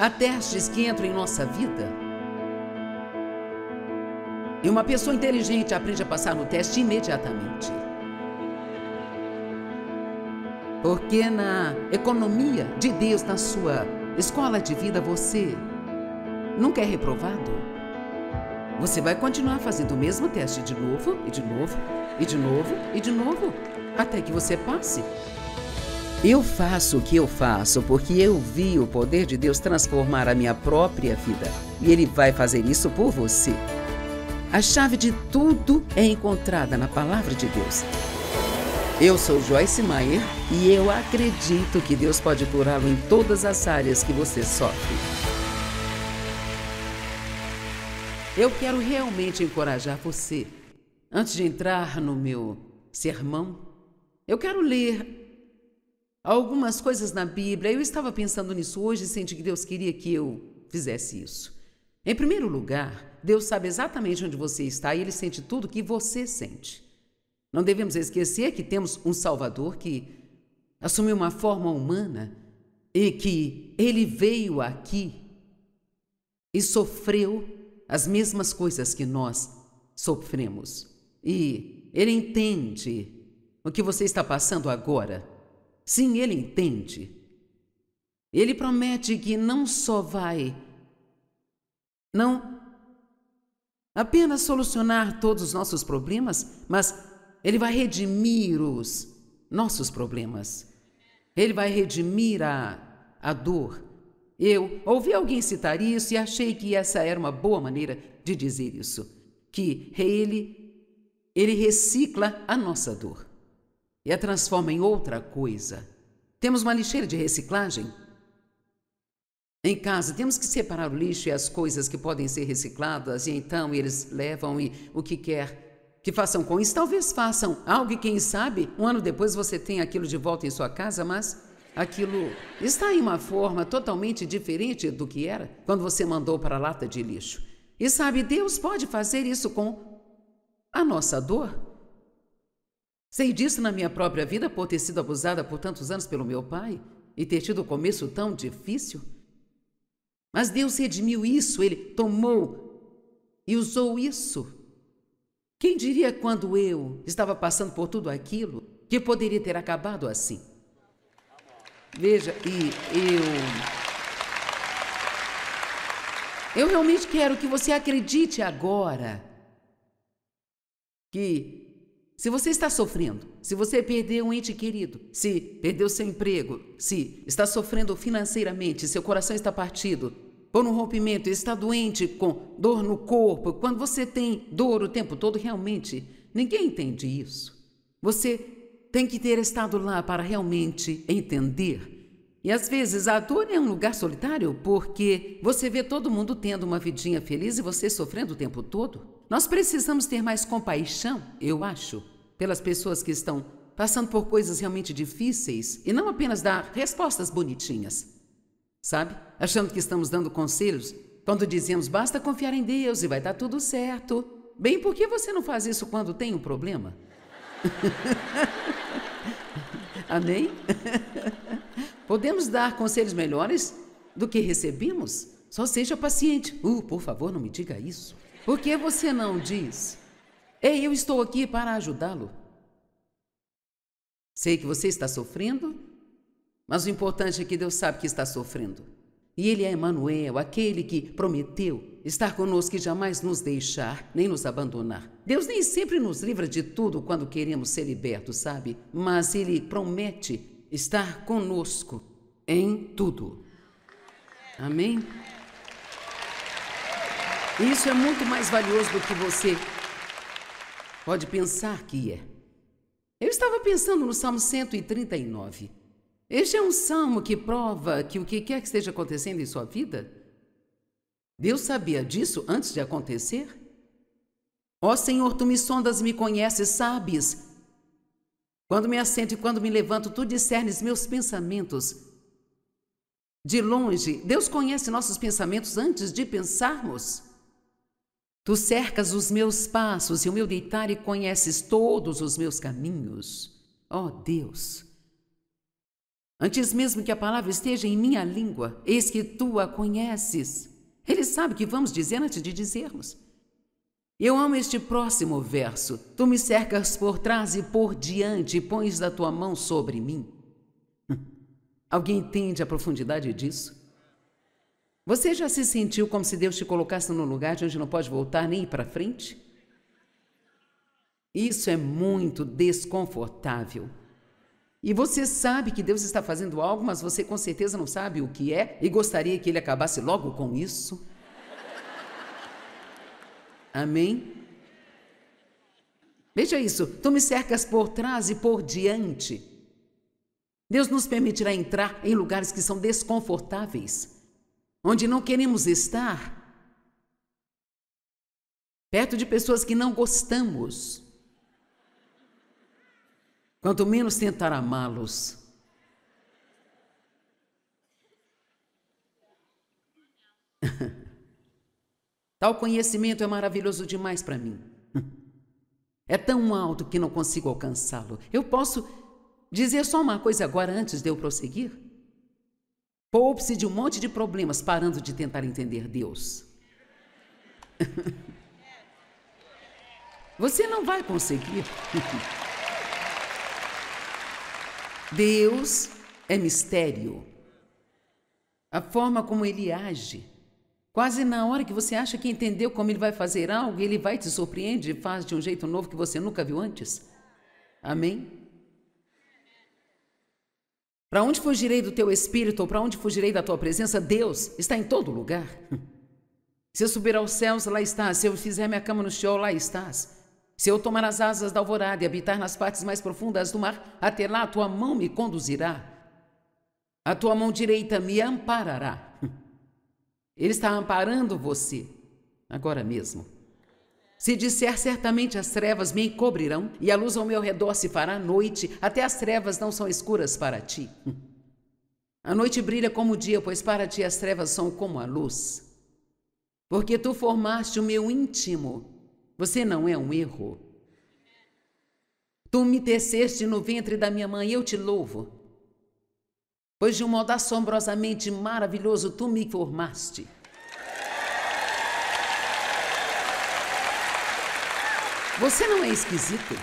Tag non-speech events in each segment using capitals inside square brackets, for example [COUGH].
Há testes que entram em nossa vida. E uma pessoa inteligente aprende a passar no teste imediatamente. Porque na economia de Deus, na sua escola de vida, você nunca é reprovado. Você vai continuar fazendo o mesmo teste de novo, e de novo, e de novo, e de novo, até que você passe. Eu faço o que eu faço porque eu vi o poder de Deus transformar a minha própria vida e Ele vai fazer isso por você. A chave de tudo é encontrada na Palavra de Deus. Eu sou Joyce Maier e eu acredito que Deus pode curá-lo em todas as áreas que você sofre. Eu quero realmente encorajar você. Antes de entrar no meu sermão, eu quero ler algumas coisas na Bíblia. Eu estava pensando nisso hoje e senti que Deus queria que eu fizesse isso. Em primeiro lugar, Deus sabe exatamente onde você está e Ele sente tudo que você sente. Não devemos esquecer que temos um Salvador que assumiu uma forma humana e que Ele veio aqui e sofreu as mesmas coisas que nós sofremos. E Ele entende o que você está passando agora. Sim, ele entende. Ele promete que não só vai não apenas solucionar todos os nossos problemas, mas ele vai redimir os nossos problemas. Ele vai redimir a, a dor. Eu ouvi alguém citar isso e achei que essa era uma boa maneira de dizer isso, que ele ele recicla a nossa dor e a transforma em outra coisa. Temos uma lixeira de reciclagem? Em casa, temos que separar o lixo e as coisas que podem ser recicladas, e então eles levam e o que quer que façam com isso. Talvez façam algo e, quem sabe, um ano depois você tem aquilo de volta em sua casa, mas aquilo está em uma forma totalmente diferente do que era quando você mandou para a lata de lixo. E sabe, Deus pode fazer isso com a nossa dor. Sei disso na minha própria vida por ter sido abusada por tantos anos pelo meu pai e ter tido o um começo tão difícil. Mas Deus redimiu isso, Ele tomou e usou isso. Quem diria quando eu estava passando por tudo aquilo que poderia ter acabado assim? Veja, e eu. Eu realmente quero que você acredite agora que se você está sofrendo, se você perdeu um ente querido, se perdeu seu emprego, se está sofrendo financeiramente, seu coração está partido, por um rompimento, está doente, com dor no corpo, quando você tem dor o tempo todo, realmente ninguém entende isso. Você tem que ter estado lá para realmente entender. E às vezes a dor é um lugar solitário porque você vê todo mundo tendo uma vidinha feliz e você sofrendo o tempo todo. Nós precisamos ter mais compaixão, eu acho, pelas pessoas que estão passando por coisas realmente difíceis e não apenas dar respostas bonitinhas. Sabe? Achando que estamos dando conselhos quando dizemos basta confiar em Deus e vai dar tudo certo. Bem, por que você não faz isso quando tem um problema? [LAUGHS] Amém? [LAUGHS] Podemos dar conselhos melhores do que recebemos? Só seja paciente. Uh, por favor, não me diga isso. Por que você não diz: Ei, eu estou aqui para ajudá-lo? Sei que você está sofrendo, mas o importante é que Deus sabe que está sofrendo. E Ele é Emmanuel, aquele que prometeu estar conosco e jamais nos deixar nem nos abandonar. Deus nem sempre nos livra de tudo quando queremos ser libertos, sabe? Mas Ele promete estar conosco em tudo. Amém? E isso é muito mais valioso do que você pode pensar que é. Eu estava pensando no Salmo 139. Este é um salmo que prova que o que quer que esteja acontecendo em sua vida, Deus sabia disso antes de acontecer? Ó Senhor, tu me sondas, me conheces, sabes. Quando me assento e quando me levanto, tu discernes meus pensamentos. De longe, Deus conhece nossos pensamentos antes de pensarmos. Tu cercas os meus passos e o meu deitar e conheces todos os meus caminhos. Ó oh Deus! Antes mesmo que a palavra esteja em minha língua, eis que tu a conheces. Ele sabe o que vamos dizer antes de dizermos. Eu amo este próximo verso. Tu me cercas por trás e por diante, e pões da tua mão sobre mim. Hum. Alguém entende a profundidade disso? Você já se sentiu como se Deus te colocasse num lugar de onde não pode voltar nem ir para frente? Isso é muito desconfortável. E você sabe que Deus está fazendo algo, mas você com certeza não sabe o que é e gostaria que ele acabasse logo com isso? Amém? Veja isso. Tu me cercas por trás e por diante. Deus nos permitirá entrar em lugares que são desconfortáveis onde não queremos estar, perto de pessoas que não gostamos. Quanto menos tentar amá-los. [LAUGHS] Tal conhecimento é maravilhoso demais para mim. É tão alto que não consigo alcançá-lo. Eu posso dizer só uma coisa agora antes de eu prosseguir? Poupe-se de um monte de problemas parando de tentar entender Deus. [LAUGHS] Você não vai conseguir. [LAUGHS] Deus é mistério. A forma como ele age. Quase na hora que você acha que entendeu como ele vai fazer algo, ele vai te surpreende e faz de um jeito novo que você nunca viu antes. Amém? Para onde fugirei do teu espírito ou para onde fugirei da tua presença? Deus está em todo lugar. [LAUGHS] Se eu subir aos céus, lá estás. Se eu fizer minha cama no chão, lá estás. Se eu tomar as asas da alvorada e habitar nas partes mais profundas do mar, até lá a tua mão me conduzirá. A tua mão direita me amparará. [LAUGHS] Ele está amparando você agora mesmo. Se disser certamente as trevas me encobrirão, e a luz ao meu redor se fará noite, até as trevas não são escuras para ti. A noite brilha como o dia, pois para ti as trevas são como a luz. Porque tu formaste o meu íntimo, você não é um erro. Tu me teceste no ventre da minha mãe, eu te louvo. Pois de um modo assombrosamente maravilhoso tu me formaste. Você não é esquisito.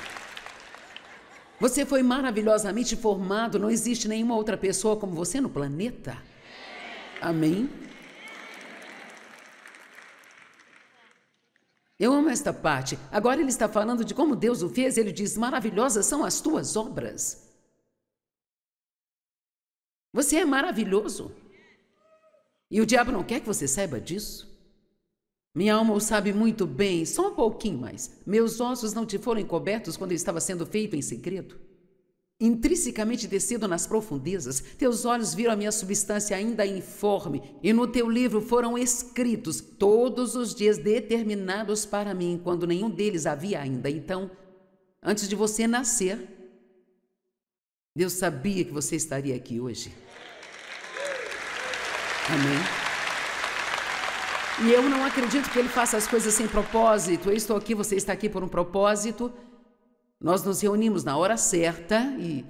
Você foi maravilhosamente formado, não existe nenhuma outra pessoa como você no planeta. Amém? Eu amo esta parte. Agora ele está falando de como Deus o fez, ele diz: maravilhosas são as tuas obras. Você é maravilhoso. E o diabo não quer que você saiba disso. Minha alma o sabe muito bem, só um pouquinho mais. Meus ossos não te foram encobertos quando estava sendo feito em segredo? Intrinsecamente descido nas profundezas, teus olhos viram a minha substância ainda informe, e no teu livro foram escritos todos os dias determinados para mim, quando nenhum deles havia ainda. Então, antes de você nascer, Deus sabia que você estaria aqui hoje. Amém. E eu não acredito que ele faça as coisas sem propósito. Eu estou aqui, você está aqui por um propósito. Nós nos reunimos na hora certa e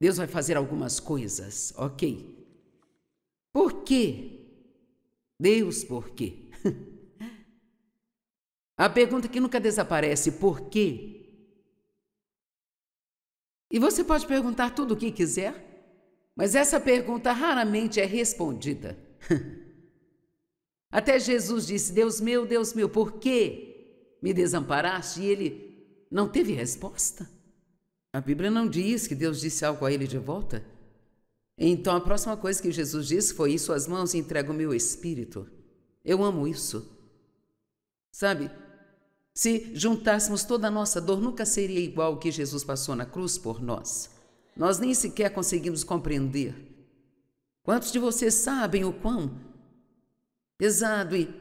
Deus vai fazer algumas coisas, ok? Por quê? Deus, por quê? [LAUGHS] A pergunta que nunca desaparece: por quê? E você pode perguntar tudo o que quiser, mas essa pergunta raramente é respondida. [LAUGHS] Até Jesus disse: Deus meu, Deus meu, por que me desamparaste? E ele não teve resposta. A Bíblia não diz que Deus disse algo a ele de volta. Então a próxima coisa que Jesus disse foi: Em suas mãos entrego o meu espírito. Eu amo isso. Sabe, se juntássemos toda a nossa dor, nunca seria igual o que Jesus passou na cruz por nós. Nós nem sequer conseguimos compreender. Quantos de vocês sabem o quão pesado e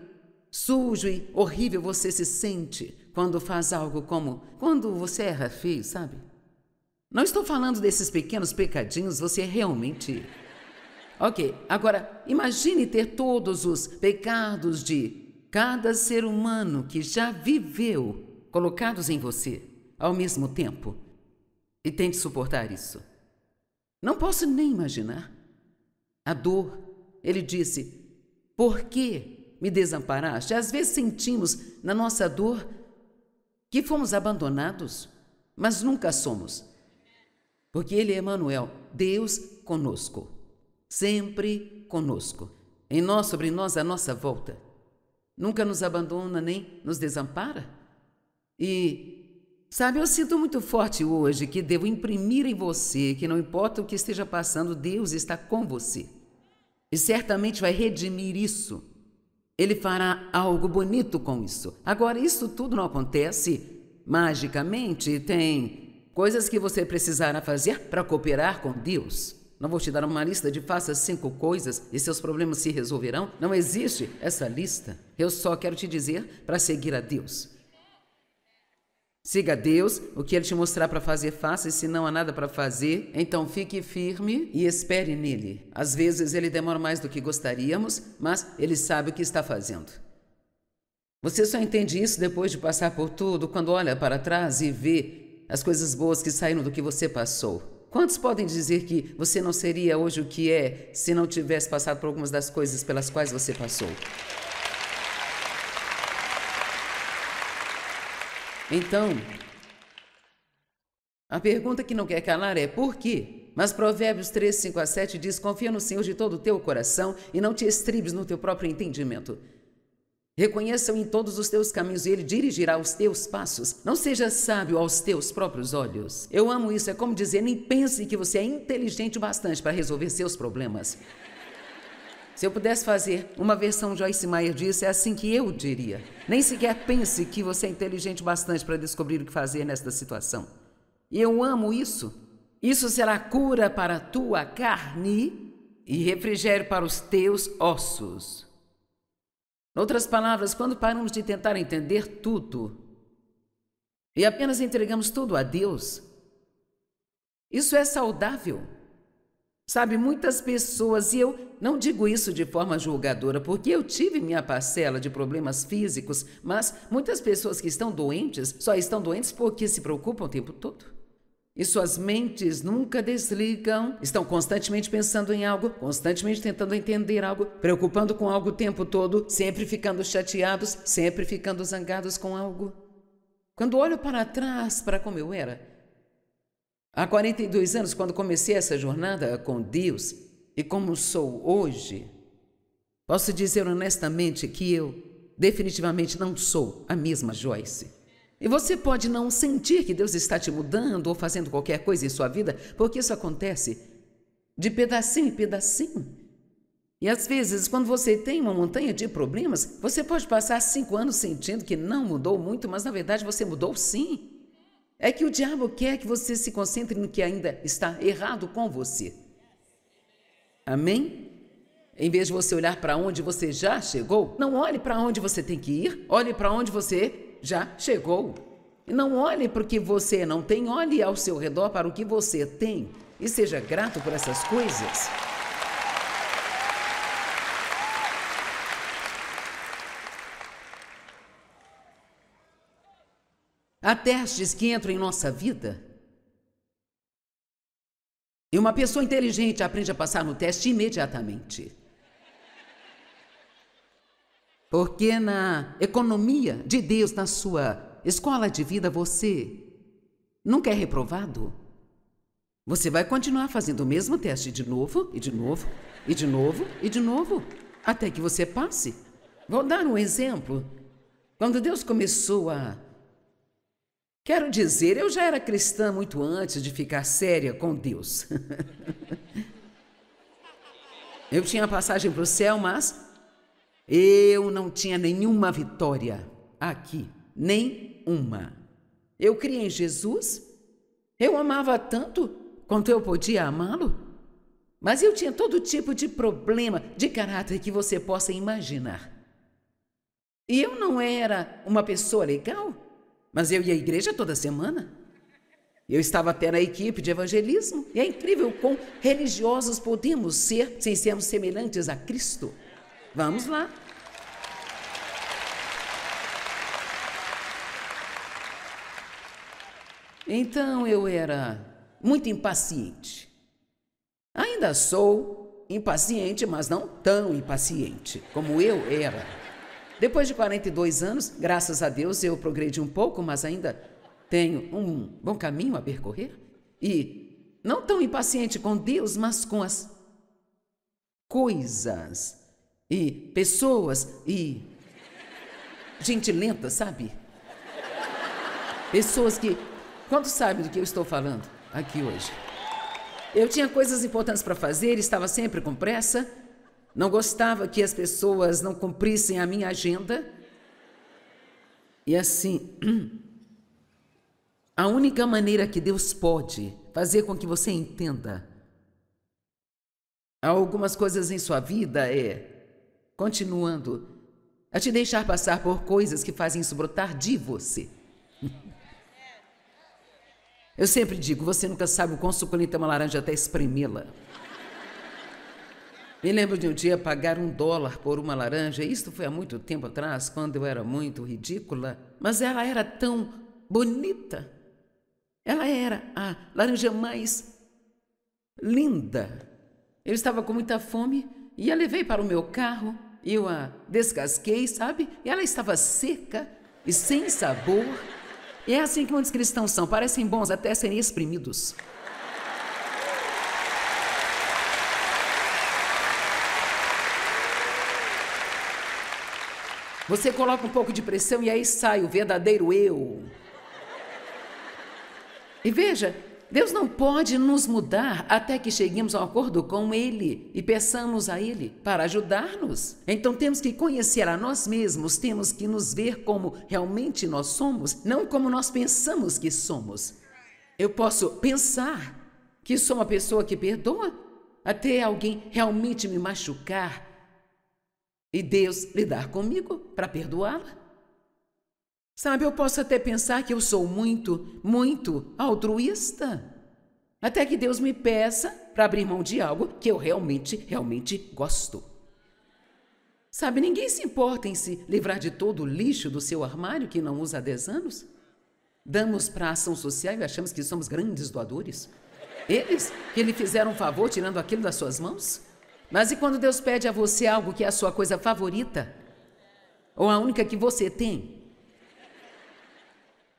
sujo e horrível você se sente quando faz algo como quando você erra feio, sabe? Não estou falando desses pequenos pecadinhos, você é realmente. Ok, agora imagine ter todos os pecados de cada ser humano que já viveu colocados em você ao mesmo tempo e tente suportar isso. Não posso nem imaginar. A dor, ele disse, por que me desamparaste? Às vezes sentimos na nossa dor que fomos abandonados, mas nunca somos. Porque Ele é Emmanuel, Deus conosco, sempre conosco, em nós, sobre nós, à nossa volta. Nunca nos abandona nem nos desampara. E, sabe, eu sinto muito forte hoje que devo imprimir em você que não importa o que esteja passando, Deus está com você e certamente vai redimir isso. Ele fará algo bonito com isso. Agora, isso tudo não acontece magicamente, tem coisas que você precisará fazer para cooperar com Deus. Não vou te dar uma lista de faça cinco coisas e seus problemas se resolverão. Não existe essa lista. Eu só quero te dizer para seguir a Deus. Siga a Deus, o que Ele te mostrar para fazer, faça, e se não há nada para fazer, então fique firme e espere nele. Às vezes ele demora mais do que gostaríamos, mas ele sabe o que está fazendo. Você só entende isso depois de passar por tudo, quando olha para trás e vê as coisas boas que saíram do que você passou. Quantos podem dizer que você não seria hoje o que é se não tivesse passado por algumas das coisas pelas quais você passou? Então, a pergunta que não quer calar é por quê? Mas Provérbios 3, 5 a 7 diz: Confia no Senhor de todo o teu coração e não te estribes no teu próprio entendimento. Reconheça-o em todos os teus caminhos e ele dirigirá os teus passos. Não seja sábio aos teus próprios olhos. Eu amo isso, é como dizer: nem pense que você é inteligente o bastante para resolver seus problemas. Se eu pudesse fazer uma versão Joyce Meyer disso, é assim que eu diria. Nem sequer pense que você é inteligente bastante para descobrir o que fazer nesta situação. E eu amo isso. Isso será cura para a tua carne e refrigério para os teus ossos. Em outras palavras, quando paramos de tentar entender tudo e apenas entregamos tudo a Deus, isso é saudável. Sabe, muitas pessoas, e eu não digo isso de forma julgadora, porque eu tive minha parcela de problemas físicos, mas muitas pessoas que estão doentes só estão doentes porque se preocupam o tempo todo. E suas mentes nunca desligam, estão constantemente pensando em algo, constantemente tentando entender algo, preocupando com algo o tempo todo, sempre ficando chateados, sempre ficando zangados com algo. Quando olho para trás, para como eu era, Há 42 anos, quando comecei essa jornada com Deus e como sou hoje, posso dizer honestamente que eu definitivamente não sou a mesma Joyce. E você pode não sentir que Deus está te mudando ou fazendo qualquer coisa em sua vida, porque isso acontece de pedacinho em pedacinho. E às vezes, quando você tem uma montanha de problemas, você pode passar cinco anos sentindo que não mudou muito, mas na verdade você mudou sim. É que o diabo quer que você se concentre no que ainda está errado com você. Amém? Em vez de você olhar para onde você já chegou, não olhe para onde você tem que ir, olhe para onde você já chegou. E não olhe para o que você não tem, olhe ao seu redor para o que você tem e seja grato por essas coisas. Há testes que entram em nossa vida. E uma pessoa inteligente aprende a passar no teste imediatamente. Porque na economia de Deus, na sua escola de vida, você nunca é reprovado. Você vai continuar fazendo o mesmo teste de novo, e de novo, e de novo, e de novo, até que você passe. Vou dar um exemplo. Quando Deus começou a Quero dizer, eu já era cristã muito antes de ficar séria com Deus. [LAUGHS] eu tinha passagem para o céu, mas eu não tinha nenhuma vitória aqui, nem uma. Eu criei em Jesus, eu amava tanto quanto eu podia amá-lo, mas eu tinha todo tipo de problema de caráter que você possa imaginar. E eu não era uma pessoa legal? Mas eu ia à igreja toda semana. Eu estava até na equipe de evangelismo. E é incrível quão religiosos podemos ser sem sermos semelhantes a Cristo. Vamos lá. Então eu era muito impaciente. Ainda sou impaciente, mas não tão impaciente como eu era. Depois de 42 anos, graças a Deus, eu progredi um pouco, mas ainda tenho um bom caminho a percorrer. E não tão impaciente com Deus, mas com as coisas e pessoas e gente lenta, sabe? Pessoas que. Quantos sabem do que eu estou falando aqui hoje? Eu tinha coisas importantes para fazer, estava sempre com pressa não gostava que as pessoas não cumprissem a minha agenda. E assim, [CLEARS THROAT] a única maneira que Deus pode fazer com que você entenda algumas coisas em sua vida é, continuando, a te deixar passar por coisas que fazem isso brotar de você. [LAUGHS] Eu sempre digo, você nunca sabe o quão suculenta uma laranja até espremê-la. Me lembro de um dia pagar um dólar por uma laranja, isto foi há muito tempo atrás, quando eu era muito ridícula, mas ela era tão bonita. Ela era a laranja mais linda. Eu estava com muita fome e a levei para o meu carro, eu a descasquei, sabe? E ela estava seca e sem sabor. E é assim que muitos cristãos são, parecem bons até serem exprimidos. Você coloca um pouco de pressão e aí sai o verdadeiro eu. E veja, Deus não pode nos mudar até que cheguemos a um acordo com Ele e peçamos a Ele para ajudar-nos. Então temos que conhecer a nós mesmos, temos que nos ver como realmente nós somos, não como nós pensamos que somos. Eu posso pensar que sou uma pessoa que perdoa até alguém realmente me machucar e Deus lidar comigo para perdoá-la. Sabe, eu posso até pensar que eu sou muito, muito altruísta. Até que Deus me peça para abrir mão de algo que eu realmente, realmente gosto. Sabe, ninguém se importa em se livrar de todo o lixo do seu armário que não usa há 10 anos. Damos para ação social e achamos que somos grandes doadores. Eles que lhe fizeram um favor tirando aquilo das suas mãos? Mas e quando Deus pede a você algo que é a sua coisa favorita? Ou a única que você tem?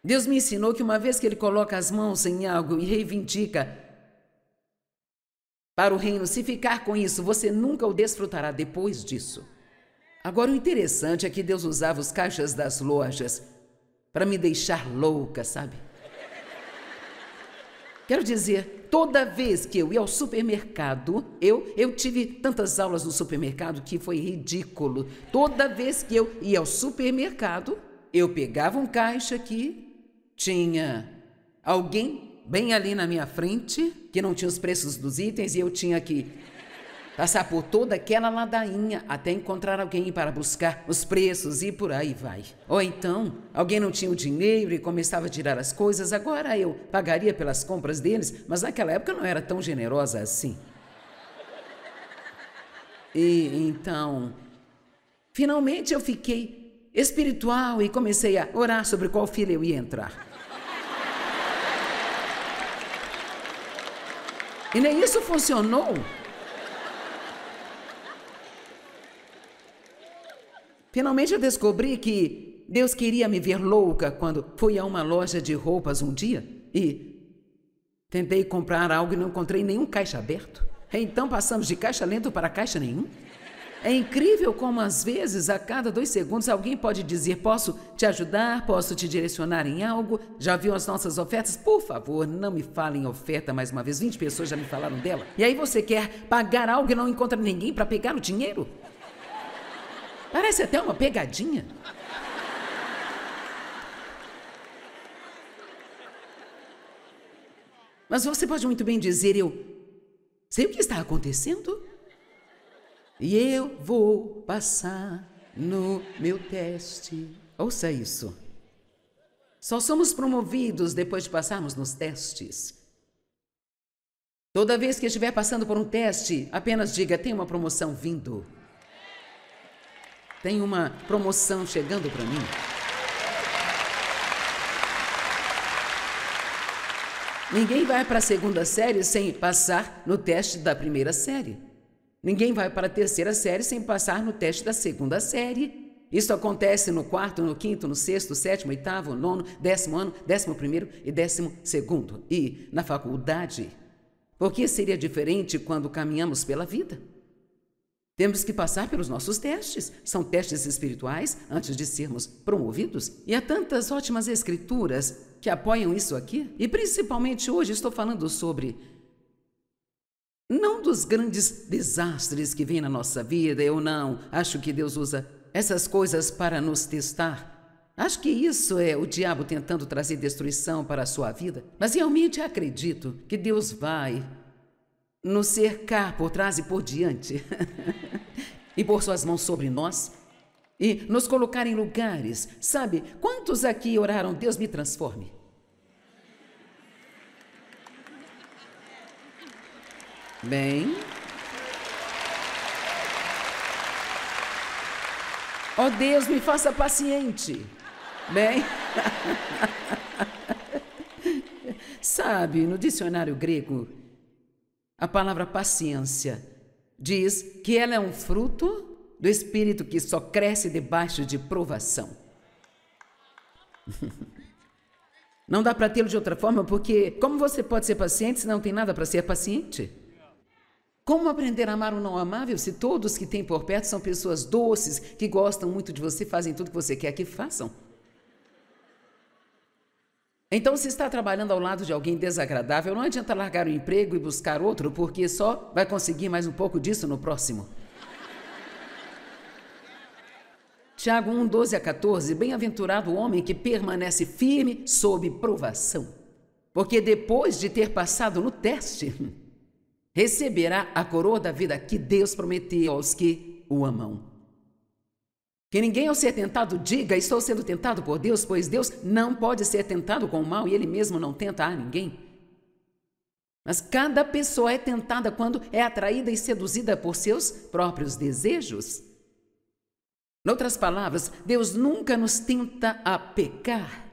Deus me ensinou que uma vez que Ele coloca as mãos em algo e reivindica para o reino, se ficar com isso, você nunca o desfrutará depois disso. Agora, o interessante é que Deus usava os caixas das lojas para me deixar louca, sabe? Quero dizer, toda vez que eu ia ao supermercado, eu, eu tive tantas aulas no supermercado que foi ridículo. Toda vez que eu ia ao supermercado, eu pegava um caixa aqui, tinha alguém bem ali na minha frente que não tinha os preços dos itens e eu tinha que passar por toda aquela ladainha até encontrar alguém para buscar os preços e por aí vai. Ou então, alguém não tinha o dinheiro e começava a tirar as coisas, agora eu pagaria pelas compras deles, mas naquela época não era tão generosa assim. E então, finalmente eu fiquei espiritual e comecei a orar sobre qual filho eu ia entrar. E nem isso funcionou. Finalmente eu descobri que Deus queria me ver louca quando fui a uma loja de roupas um dia e tentei comprar algo e não encontrei nenhum caixa aberto. Então passamos de caixa lento para caixa nenhum. É incrível como às vezes, a cada dois segundos, alguém pode dizer: Posso te ajudar? Posso te direcionar em algo? Já viu as nossas ofertas? Por favor, não me falem oferta mais uma vez. 20 pessoas já me falaram dela. E aí você quer pagar algo e não encontra ninguém para pegar o dinheiro? Parece até uma pegadinha. Mas você pode muito bem dizer: Eu sei o que está acontecendo. E eu vou passar no meu teste. Ouça isso. Só somos promovidos depois de passarmos nos testes. Toda vez que estiver passando por um teste, apenas diga: tem uma promoção vindo. Tem uma promoção chegando para mim. Ninguém vai para a segunda série sem passar no teste da primeira série. Ninguém vai para a terceira série sem passar no teste da segunda série. Isso acontece no quarto, no quinto, no sexto, sétimo, oitavo, nono, décimo ano, décimo primeiro e décimo segundo. E na faculdade. Por que seria diferente quando caminhamos pela vida? Temos que passar pelos nossos testes. São testes espirituais antes de sermos promovidos. E há tantas ótimas escrituras que apoiam isso aqui. E principalmente hoje estou falando sobre não dos grandes desastres que vêm na nossa vida. Eu não acho que Deus usa essas coisas para nos testar. Acho que isso é o diabo tentando trazer destruição para a sua vida, mas realmente acredito que Deus vai nos cercar por trás e por diante, [LAUGHS] e por suas mãos sobre nós, e nos colocar em lugares. Sabe, quantos aqui oraram, Deus me transforme? Bem. oh, Deus, me faça paciente. Bem. [LAUGHS] Sabe, no dicionário grego, a palavra paciência diz que ela é um fruto do espírito que só cresce debaixo de provação. [LAUGHS] Não dá para tê-lo de outra forma, porque como você pode ser paciente se não tem nada para ser paciente? Como aprender a amar o não amável se todos que tem por perto são pessoas doces, que gostam muito de você, fazem tudo que você quer que façam? Então, se está trabalhando ao lado de alguém desagradável, não adianta largar o emprego e buscar outro, porque só vai conseguir mais um pouco disso no próximo. Tiago 1, 12 a 14: Bem-aventurado o homem que permanece firme sob provação, porque depois de ter passado no teste, [LAUGHS] receberá a coroa da vida que Deus prometeu aos que o amam. Que ninguém ao ser tentado diga, estou sendo tentado por Deus, pois Deus não pode ser tentado com o mal e ele mesmo não tenta a ninguém. Mas cada pessoa é tentada quando é atraída e seduzida por seus próprios desejos. Em outras palavras, Deus nunca nos tenta a pecar.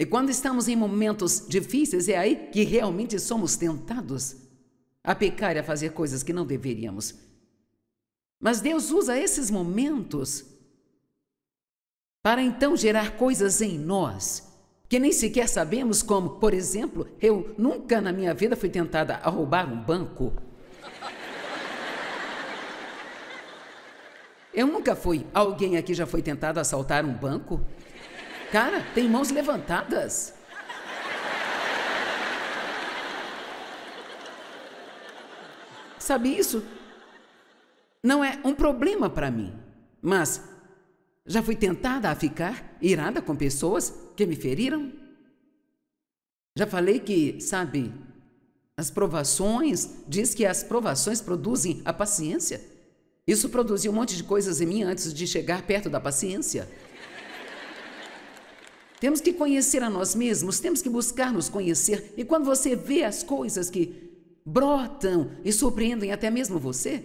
E quando estamos em momentos difíceis, é aí que realmente somos tentados a pecar e a fazer coisas que não deveríamos. Mas Deus usa esses momentos para então gerar coisas em nós que nem sequer sabemos como. Por exemplo, eu nunca na minha vida fui tentada a roubar um banco. Eu nunca fui. Alguém aqui já foi tentado assaltar um banco? Cara, tem mãos levantadas. Sabe isso? não é um problema para mim, mas já fui tentada a ficar irada com pessoas que me feriram? Já falei que, sabe, as provações, diz que as provações produzem a paciência. Isso produziu um monte de coisas em mim antes de chegar perto da paciência. temos que conhecer a nós mesmos, temos que buscar nos conhecer. E quando você vê as coisas que brotam e surpreendem até mesmo você,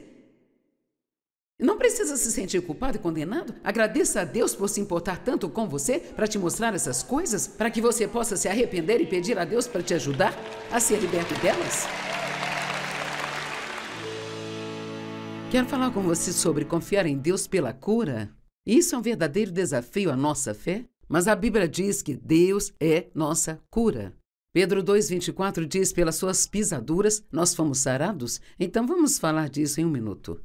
não precisa se sentir culpado e condenado. Agradeça a Deus por se importar tanto com você, para te mostrar essas coisas, para que você possa se arrepender e pedir a Deus para te ajudar a ser liberto delas. Quero falar com você sobre confiar em Deus pela cura. Isso é um verdadeiro desafio à nossa fé, mas a Bíblia diz que Deus é nossa cura. Pedro 2,24 diz: Pelas suas pisaduras nós fomos sarados. Então vamos falar disso em um minuto.